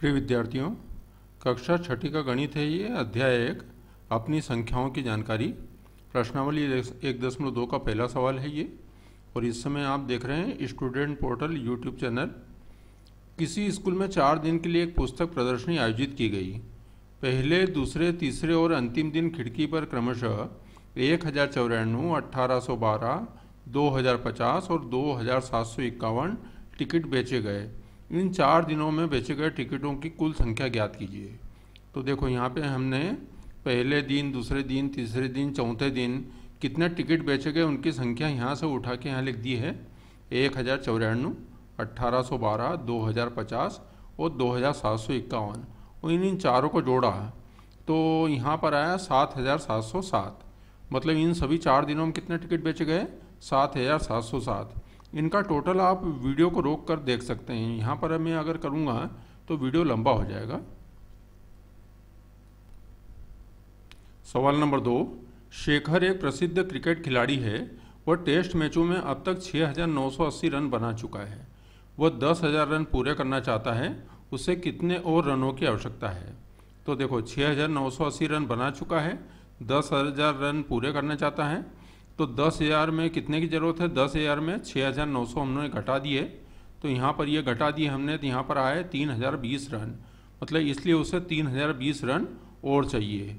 प्रिय विद्यार्थियों कक्षा छठी का गणित है ये अध्याय एक अपनी संख्याओं की जानकारी प्रश्नावली एक दशमलव दो का पहला सवाल है ये और इस समय आप देख रहे हैं स्टूडेंट पोर्टल यूट्यूब चैनल किसी स्कूल में चार दिन के लिए एक पुस्तक प्रदर्शनी आयोजित की गई पहले दूसरे तीसरे और अंतिम दिन खिड़की पर क्रमशः एक हज़ार चौरानवे अट्ठारह सौ बारह दो हज़ार पचास और दो हज़ार सात सौ इक्यावन टिकट बेचे गए इन चार दिनों में बेचे गए टिकटों की कुल संख्या ज्ञात कीजिए तो देखो यहाँ पे हमने पहले दिन दूसरे दिन तीसरे दिन चौथे दिन कितने टिकट बेचे गए उनकी संख्या यहाँ से उठा के यहाँ लिख दी है एक हज़ार चौरानवे अट्ठारह सौ बारह दो हज़ार पचास और दो हज़ार सात सौ इक्यावन और इन इन चारों को जोड़ा तो यहाँ पर आया सात हज़ार सात सौ सात मतलब इन सभी चार दिनों में कितने टिकट बेचे गए सात हज़ार सात सौ सात इनका टोटल आप वीडियो को रोक कर देख सकते हैं यहाँ पर मैं अगर करूँगा तो वीडियो लंबा हो जाएगा सवाल नंबर दो शेखर एक प्रसिद्ध क्रिकेट खिलाड़ी है वह टेस्ट मैचों में अब तक 6,980 रन बना चुका है वह 10,000 रन पूरे करना चाहता है उसे कितने और रनों की आवश्यकता है तो देखो 6,980 रन बना चुका है 10,000 रन पूरे करना चाहता है तो दस हज़ार में कितने की ज़रूरत है दस हज़ार में छः हज़ार नौ सौ हमने घटा दिए तो यहाँ पर ये घटा दिए हमने तो यहाँ पर आए तीन हज़ार बीस रन मतलब इसलिए उसे तीन हज़ार बीस रन और चाहिए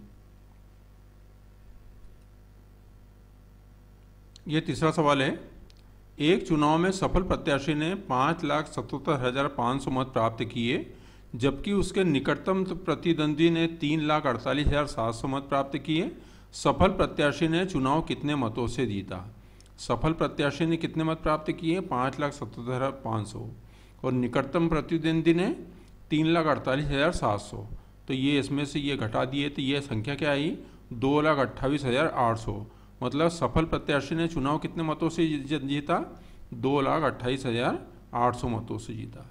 ये तीसरा सवाल है एक चुनाव में सफल प्रत्याशी ने पाँच लाख सतहत्तर हज़ार पाँच सौ मत प्राप्त किए जबकि उसके निकटतम प्रतिद्वंदी ने तीन लाख अड़तालीस हज़ार सात सौ मत प्राप्त किए सफल प्रत्याशी ने चुनाव कितने मतों से जीता सफल प्रत्याशी ने कितने मत प्राप्त किए पाँच लाख सत्तर हज़ार पाँच सौ और निकटतम प्रतिद्वंदी ने तीन लाख अड़तालीस हज़ार सात सौ तो ये इसमें से ये घटा दिए तो ये संख्या क्या आई दो लाख अट्ठाईस हज़ार आठ सौ मतलब सफल प्रत्याशी ने चुनाव कितने मतों से जीता दो लाख अट्ठाईस हज़ार आठ सौ मतों से जीता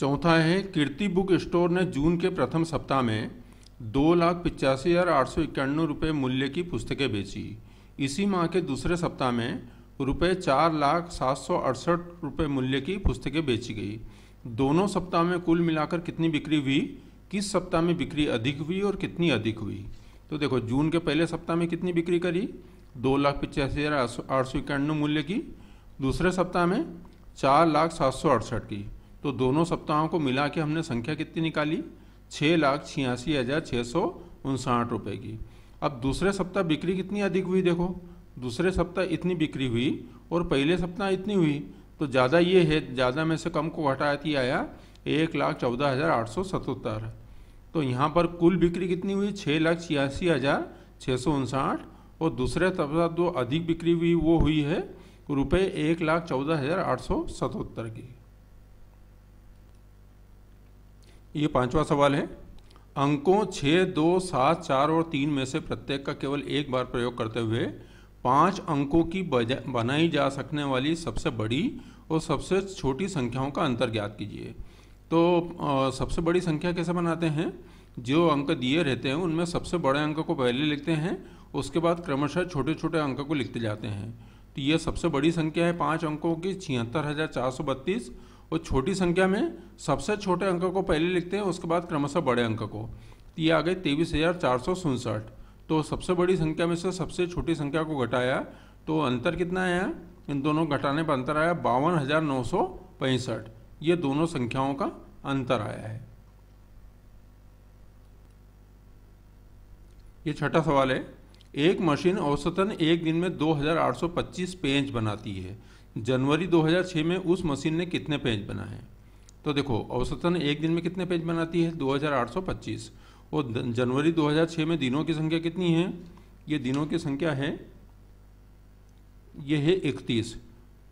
चौथा है कीर्ति बुक स्टोर ने जून के प्रथम सप्ताह में दो लाख पिचासी हज़ार आठ सौ इक्यानवे रुपये मूल्य की पुस्तकें बेची इसी माह के दूसरे सप्ताह में रुपये चार लाख सात सौ अड़सठ रुपये मूल्य की पुस्तकें बेची गई दोनों सप्ताह में कुल मिलाकर कितनी बिक्री हुई किस सप्ताह में बिक्री अधिक हुई और कितनी अधिक हुई तो देखो जून के पहले सप्ताह में कितनी बिक्री करी दो लाख पिचासी हज़ार आठ सौ इक्यानवे मूल्य की दूसरे सप्ताह में चार लाख सात सौ अड़सठ की तो दोनों सप्ताहों को मिला के हमने संख्या कितनी निकाली छः लाख छियासी हज़ार छः सौ उनसाठ रुपये की अब दूसरे सप्ताह बिक्री कितनी अधिक हुई देखो दूसरे सप्ताह इतनी बिक्री हुई और पहले सप्ताह इतनी हुई तो ज़्यादा ये है ज़्यादा में से कम को हटाती आया एक लाख चौदह हज़ार आठ सौ सतहत्तर तो यहाँ पर कुल बिक्री कितनी हुई छः लाख छियासी हज़ार छः सौ उनसाठ और दूसरे सप्ताह जो अधिक बिक्री हुई वो हुई है रुपये एक लाख चौदह हज़ार आठ सौ सतहत्तर की ये पांचवा सवाल है अंकों छः दो सात चार और तीन में से प्रत्येक का केवल एक बार प्रयोग करते हुए पांच अंकों की बनाई जा सकने वाली सबसे बड़ी और सबसे छोटी संख्याओं का अंतर ज्ञात कीजिए तो आ, सबसे बड़ी संख्या कैसे बनाते हैं जो अंक दिए रहते हैं उनमें सबसे बड़े अंक को पहले लिखते हैं उसके बाद क्रमशः छोटे छोटे अंक को लिखते जाते हैं तो ये सबसे बड़ी संख्या है पाँच अंकों की छिहत्तर हज़ार चार सौ बत्तीस वो छोटी संख्या में सबसे छोटे अंक को पहले लिखते हैं उसके बाद क्रमशः बड़े अंक को तो ये आ गए तेईस हज़ार चार सौ उनसठ तो सबसे बड़ी संख्या में से सबसे छोटी संख्या को घटाया तो अंतर कितना आया इन दोनों घटाने पर अंतर आया बावन हज़ार नौ सौ पैंसठ ये दोनों संख्याओं का अंतर आया है ये छठा सवाल है एक मशीन औसतन एक दिन में 2825 पेंच बनाती है जनवरी 2006 में उस मशीन ने कितने पेज बनाए तो देखो औसतन एक दिन में कितने पेज बनाती है 2825 और जनवरी 2006 में दिनों की संख्या कितनी है ये दिनों की संख्या है ये है इकतीस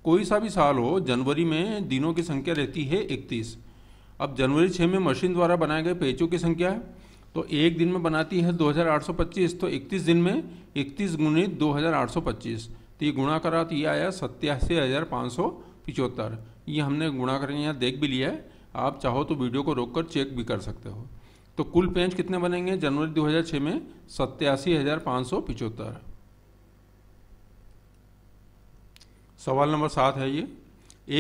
कोई सा भी साल हो जनवरी में दिनों की संख्या रहती है इकतीस अब जनवरी छः में मशीन द्वारा बनाए गए पेजों की संख्या है तो एक दिन में बनाती है 2825 तो 31 दिन में 31 गुणित 2825 तो ये गुणा करा तो ये आया सत्यासी हज़ार पाँच सौ पिचहत्तर ये हमने गुणा करके यहाँ देख भी लिया है आप चाहो तो वीडियो को रोक कर चेक भी कर सकते हो तो कुल पेंच कितने बनेंगे जनवरी 2006 में सत्यासी हज़ार पाँच सौ पिचहत्तर सवाल नंबर सात है ये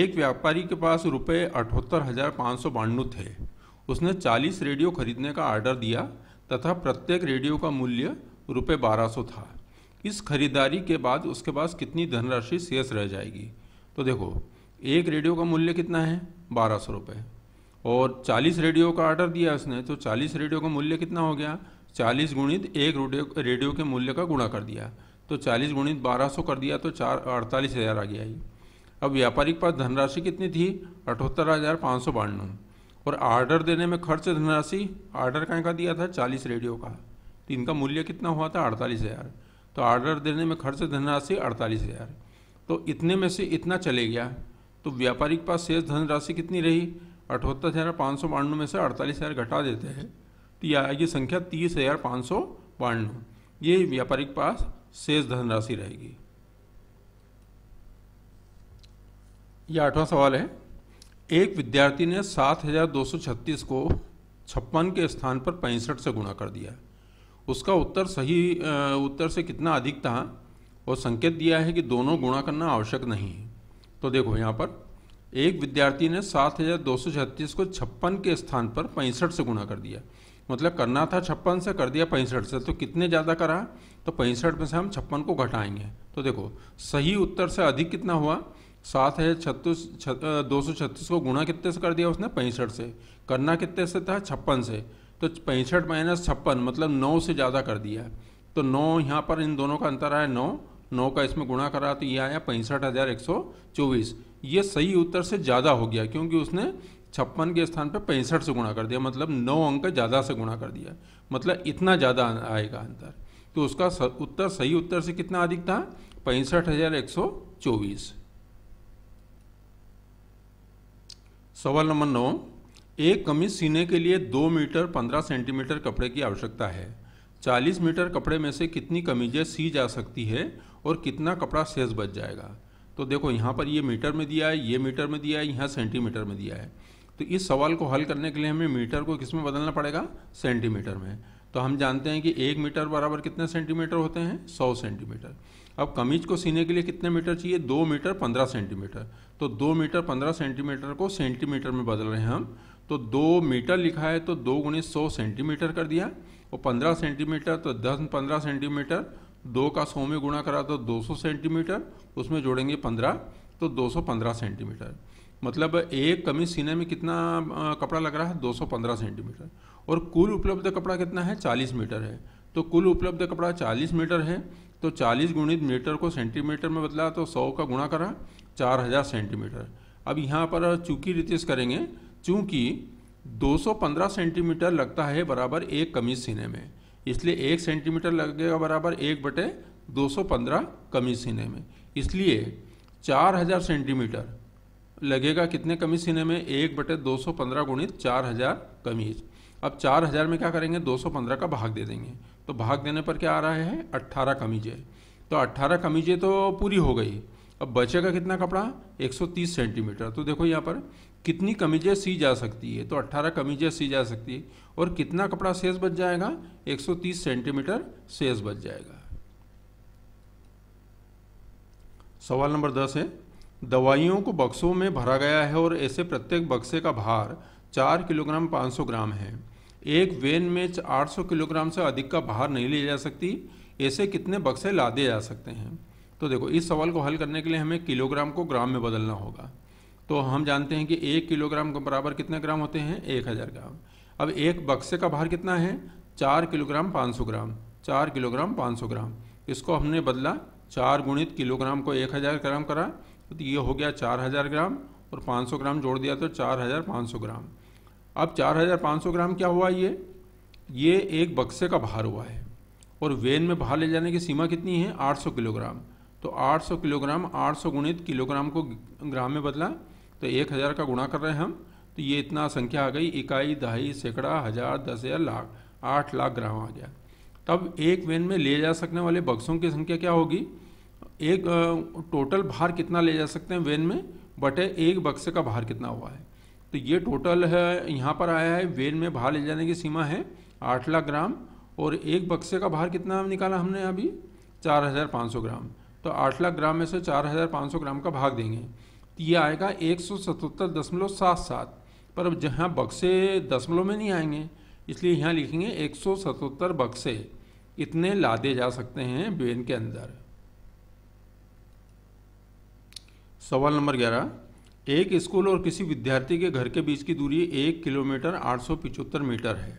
एक व्यापारी के पास रुपये अठहत्तर हज़ार पाँच सौ बानवे थे उसने चालीस रेडियो खरीदने का आर्डर दिया तथा प्रत्येक रेडियो का मूल्य रुपये बारह सौ था इस खरीदारी के बाद उसके पास कितनी धनराशि शेष रह जाएगी तो देखो एक रेडियो का मूल्य कितना है बारह सौ रुपये और चालीस रेडियो का ऑर्डर दिया उसने तो चालीस रेडियो का मूल्य कितना हो गया चालीस गुणित एक रेडियो के मूल्य का गुणा कर दिया तो चालीस गुणित बारह सौ कर दिया तो चार अड़तालीस हज़ार आ गया ही अब व्यापारी के पास धनराशि कितनी थी अठहत्तर हज़ार पाँच सौ बानवे और आर्डर देने में खर्च धनराशि आर्डर कहीं का दिया था चालीस रेडियो का तो इनका मूल्य कितना हुआ था अड़तालीस हज़ार तो ऑर्डर देने में खर्च धनराशि अड़तालीस हज़ार तो इतने में से इतना चले गया तो व्यापारी के पास शेष धनराशि कितनी रही अठहत्तर हज़ार पाँच सौ बानवे में से अड़तालीस हज़ार घटा देते हैं तो यह आएगी संख्या तीस हज़ार पाँच सौ बानवे ये व्यापारी के पास शेष धनराशि रहेगी यह आठवां सवाल है एक विद्यार्थी ने सात हज़ार दो सौ छत्तीस को छप्पन के स्थान पर पैंसठ से गुणा कर दिया उसका उत्तर सही उत्तर से कितना अधिक था और संकेत दिया है कि दोनों गुणा करना आवश्यक नहीं है तो देखो यहाँ पर एक विद्यार्थी ने सात हज़ार दो सौ छत्तीस को छप्पन के स्थान पर पैंसठ से गुणा कर दिया मतलब करना था छप्पन से कर दिया पैंसठ से तो कितने ज़्यादा करा तो पैंसठ में से हम छप्पन को घटाएंगे तो देखो सही उत्तर से अधिक कितना हुआ सात है छत्तीस दो सौ छत्तीस को गुणा कितने से कर दिया उसने पैंसठ से करना कितने से था छप्पन से तो पैंसठ माइनस छप्पन मतलब नौ से ज़्यादा कर दिया है तो नौ यहाँ पर इन दोनों का अंतर आया नौ नौ का इसमें गुणा करा तो ये आया पैंसठ हज़ार एक सौ चौबीस ये सही उत्तर से ज़्यादा हो गया क्योंकि उसने छप्पन के स्थान पर पैंसठ से गुणा कर दिया मतलब नौ अंक ज़्यादा से गुणा कर दिया मतलब इतना ज़्यादा आएगा अंतर तो उसका उत्तर सही उत्तर से कितना अधिक था पैंसठ हज़ार एक सौ चौबीस सवाल नंबर नौ एक कमीज सीने के लिए दो मीटर पंद्रह सेंटीमीटर कपड़े की आवश्यकता है चालीस मीटर कपड़े में से कितनी कमीज़ें सी जा सकती है और कितना कपड़ा शेष बच जाएगा तो देखो यहाँ पर ये मीटर में दिया है ये मीटर में दिया है यहाँ सेंटीमीटर में दिया है तो इस सवाल को हल करने के लिए हमें मीटर को किस में बदलना पड़ेगा सेंटीमीटर में तो हम जानते हैं कि एक मीटर बराबर कितने सेंटीमीटर होते हैं सौ सेंटीमीटर अब कमीज को सीने के लिए कितने मीटर चाहिए दो मीटर पंद्रह सेंटीमीटर तो दो मीटर पंद्रह सेंटीमीटर को सेंटीमीटर में बदल रहे हैं हम तो दो मीटर लिखा है तो दो गुणे सौ सेंटीमीटर कर दिया और पंद्रह सेंटीमीटर तो दस पंद्रह सेंटीमीटर दो का सौ में गुणा करा तो दो सौ सेंटीमीटर उसमें जोड़ेंगे पंद्रह तो दो सौ पंद्रह सेंटीमीटर मतलब एक कमी सीने में कितना कपड़ा लग रहा है दो सौ पंद्रह सेंटीमीटर और कुल उपलब्ध कपड़ा कितना है चालीस मीटर है तो कुल उपलब्ध कपड़ा चालीस मीटर है तो चालीस गुणित मीटर को सेंटीमीटर में बदला तो सौ का गुणा करा चार हज़ार सेंटीमीटर अब यहाँ पर चूंकि रितीस करेंगे चूंकि 215 सेंटीमीटर लगता है बराबर एक कमीज सीने में इसलिए एक सेंटीमीटर लगेगा बराबर एक बटे 215 कमीज सीने में इसलिए 4000 सेंटीमीटर लगेगा कितने कमीज सीने में एक बटे 215 गुणित हज़ार कमीज अब 4000 में क्या करेंगे 215 का भाग दे देंगे तो भाग देने पर क्या आ रहा है 18 कमीजें तो 18 कमीजें तो पूरी हो गई अब बचेगा कितना कपड़ा 130 सेंटीमीटर तो देखो यहाँ पर कितनी कमीजें सी जा सकती है तो 18 कमीजें सी जा सकती है और कितना कपड़ा शेष बच जाएगा 130 सेंटीमीटर शेष बच जाएगा सवाल नंबर 10 है दवाइयों को बक्सों में भरा गया है और ऐसे प्रत्येक बक्से का भार 4 किलोग्राम 500 ग्राम है एक वेन में 800 किलोग्राम से अधिक का भार नहीं लिया जा सकती ऐसे कितने बक्से लादे जा सकते हैं तो देखो इस सवाल को हल करने के लिए हमें किलोग्राम को ग्राम में बदलना होगा तो हम जानते हैं कि एक किलोग्राम के बराबर कितने ग्राम होते हैं एक हज़ार ग्राम अब एक बक्से का भार कितना है चार किलोग्राम पाँच सौ ग्राम चार किलोग्राम पाँच सौ ग्राम इसको हमने बदला चार गुणित किलोग्राम को एक हज़ार ग्राम करा तो ये हो गया चार हज़ार ग्राम और पाँच सौ ग्राम जोड़ दिया तो चार हज़ार पाँच सौ ग्राम अब चार हज़ार पाँच सौ ग्राम क्या हुआ ये ये एक बक्से का भार हुआ है और वेन में बाहर ले जाने की सीमा कितनी है आठ सौ किलोग्राम तो 800 किलोग्राम 800 गुणित किलोग्राम को ग्राम में बदला तो एक हज़ार का गुणा कर रहे हैं हम तो ये इतना संख्या आ गई इकाई दहाई सैकड़ा हज़ार दस हज़ार लाख आठ लाख ग्राम आ गया तब एक वैन में ले जा सकने वाले बक्सों की संख्या क्या होगी एक टोटल भार कितना ले जा सकते हैं वैन में बटे एक बक्से का भार कितना हुआ है तो ये टोटल है यहाँ पर आया है वेन में भार ले जाने की सीमा है आठ लाख ग्राम और एक बक्से का भार कितना निकाला हमने अभी चार हज़ार पाँच सौ ग्राम तो आठ लाख ग्राम में से चार हज़ार पाँच सौ ग्राम का भाग देंगे ये आएगा एक सौ सतहत्तर दशमलव सात सात पर अब जहाँ बक्से दशमलव में नहीं आएंगे इसलिए यहाँ लिखेंगे एक सौ सतहत्तर बक्से इतने लादे जा सकते हैं बेन के अंदर सवाल नंबर ग्यारह एक स्कूल और किसी विद्यार्थी के घर के बीच की दूरी एक किलोमीटर आठ सौ पिचहत्तर मीटर है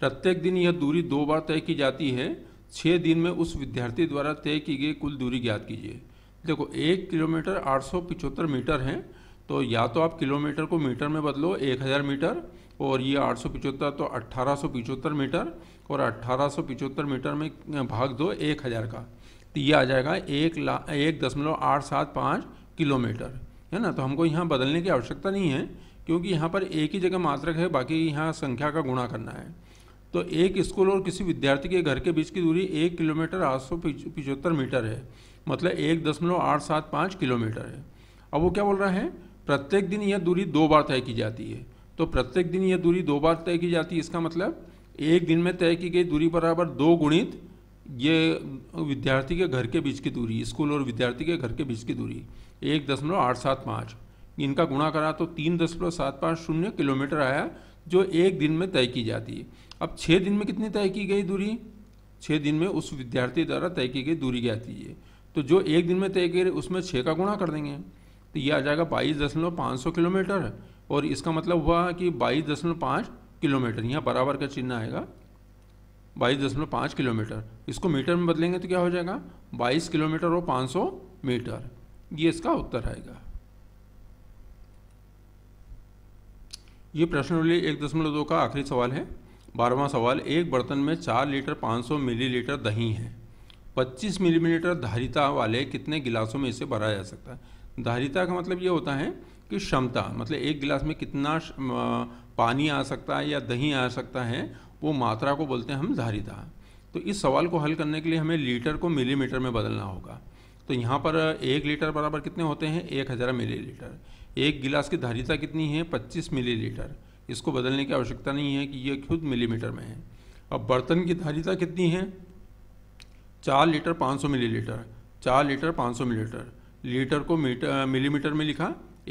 प्रत्येक दिन यह दूरी दो बार तय की जाती है छः दिन में उस विद्यार्थी द्वारा तय की गई कुल दूरी ज्ञात कीजिए देखो एक किलोमीटर आठ मीटर हैं तो या तो आप किलोमीटर को मीटर में बदलो एक हज़ार मीटर और ये आठ सौ पिचहत्तर तो अट्ठारह सौ पिचहत्तर मीटर और अट्ठारह सौ पिचहत्तर मीटर में भाग दो एक हज़ार का तो ये आ जाएगा एक ला एक दशमलव आठ सात पाँच किलोमीटर है ना तो हमको यहाँ बदलने की आवश्यकता नहीं है क्योंकि यहाँ पर एक ही जगह मात्रक है बाकी यहाँ संख्या का गुणा करना है तो एक स्कूल और किसी विद्यार्थी के घर के बीच की दूरी एक किलोमीटर आठ सौ पिचहत्तर मीटर है मतलब एक दशमलव आठ सात पाँच किलोमीटर है अब वो क्या बोल रहा है प्रत्येक दिन यह दूरी दो बार तय की जाती है तो प्रत्येक दिन यह दूरी दो बार तय की जाती है इसका मतलब एक दिन में तय की गई दूरी बराबर दो गुणित ये विद्यार्थी के घर के बीच की दूरी स्कूल और विद्यार्थी के घर के बीच की दूरी एक दशमलव आठ सात पाँच इनका गुणा करा तो तीन दशमलव सात पाँच शून्य किलोमीटर आया जो एक दिन में तय की जाती है अब छः दिन में कितनी तय की गई दूरी छः दिन में उस विद्यार्थी द्वारा तय की गई दूरी ज्ञात कीजिए तो जो एक दिन में तय करे उसमें छः का गुणा कर देंगे तो ये आ जाएगा बाईस दशमलव पाँच सौ किलोमीटर और इसका मतलब हुआ कि बाईस दशमलव पाँच किलोमीटर यहाँ बराबर का चिन्ह आएगा बाईस दशमलव पाँच किलोमीटर इसको मीटर में बदलेंगे तो क्या हो जाएगा बाईस किलोमीटर और पाँच सौ मीटर ये इसका उत्तर आएगा ये वाली एक दशमलव दो का आखिरी सवाल है बारहवां सवाल एक बर्तन में चार लीटर पाँच सौ लीटर दही है 25 मिलीमीटर धारिता वाले कितने गिलासों में इसे भरा जा सकता है धारिता का मतलब ये होता है कि क्षमता मतलब एक गिलास में कितना पानी आ सकता है या दही आ सकता है वो मात्रा को बोलते हैं हम धारिता तो इस सवाल को हल करने के लिए हमें लीटर को मिलीमीटर में बदलना होगा तो यहाँ पर एक लीटर बराबर कितने होते हैं एक हज़ार मिली लीटर एक गिलास की धारिता कितनी है पच्चीस मिलीलीटर इसको बदलने की आवश्यकता नहीं है कि ये खुद मिलीमीटर में है अब बर्तन की धारिता कितनी है चार लीटर पाँच सौ मिलीलीटर चार लीटर पाँच सौ मिलीलीटर लीटर को मीटर मिलीमीटर में लिखा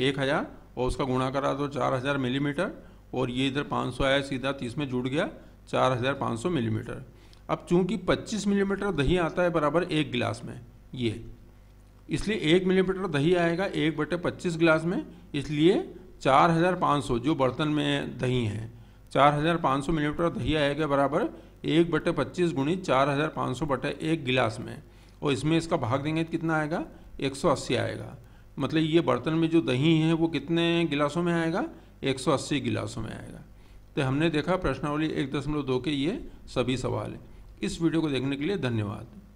एक हज़ार और उसका गुणा करा तो चार हज़ार मिलीमीटर और ये इधर पाँच सौ आया सीधा तीस में जुड़ गया चार हज़ार पाँच सौ मिलीमीटर अब चूंकि पच्चीस मिलीमीटर दही आता है बराबर एक गिलास में ये इसलिए एक मिलीमीटर दही आएगा एक बटे पच्चीस गिलास में इसलिए चार हज़ार पाँच सौ जो बर्तन में दही है चार हज़ार पाँच सौ मिलीमीटर दही आएगा बराबर एक बटे पच्चीस गुणी चार हज़ार पाँच सौ बटे एक गिलास में और इसमें इसका भाग देंगे तो कितना आएगा एक सौ अस्सी आएगा मतलब ये बर्तन में जो दही है वो कितने गिलासों में आएगा एक सौ अस्सी गिलासों में आएगा तो हमने देखा प्रश्नावली एक दशमलव दो के ये सभी सवाल इस वीडियो को देखने के लिए धन्यवाद